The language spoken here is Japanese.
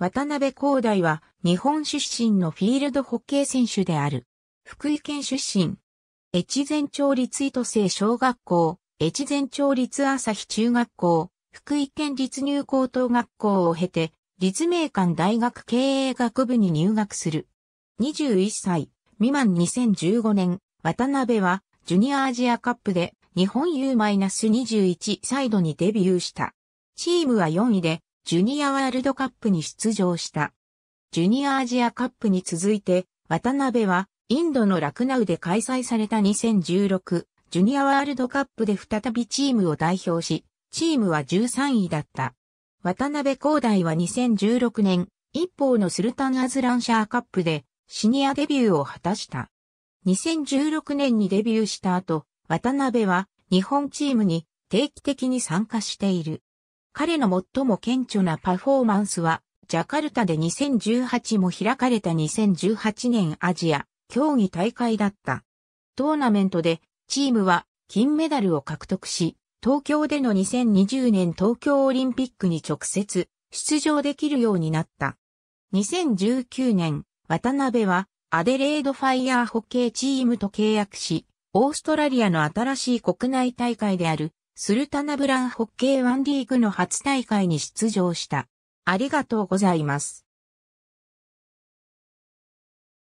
渡辺広大は日本出身のフィールドホッケー選手である。福井県出身。越前町立糸生小学校、越前町立朝日中学校、福井県立入高等学校を経て、立命館大学経営学部に入学する。21歳、未満2015年、渡辺は、ジュニアアジアカップで、日本 U-21 サイドにデビューした。チームは4位で、ジュニアワールドカップに出場した。ジュニアアジアカップに続いて、渡辺はインドのラクナウで開催された2016ジュニアワールドカップで再びチームを代表し、チームは13位だった。渡辺光大は2016年、一方のスルタンアズランシャーカップでシニアデビューを果たした。2016年にデビューした後、渡辺は日本チームに定期的に参加している。彼の最も顕著なパフォーマンスは、ジャカルタで2018も開かれた2018年アジア競技大会だった。トーナメントでチームは金メダルを獲得し、東京での2020年東京オリンピックに直接出場できるようになった。2019年、渡辺はアデレードファイヤーホッケーチームと契約し、オーストラリアの新しい国内大会であるスルタナブランホッケーワンリーグの初大会に出場した。ありがとうございます。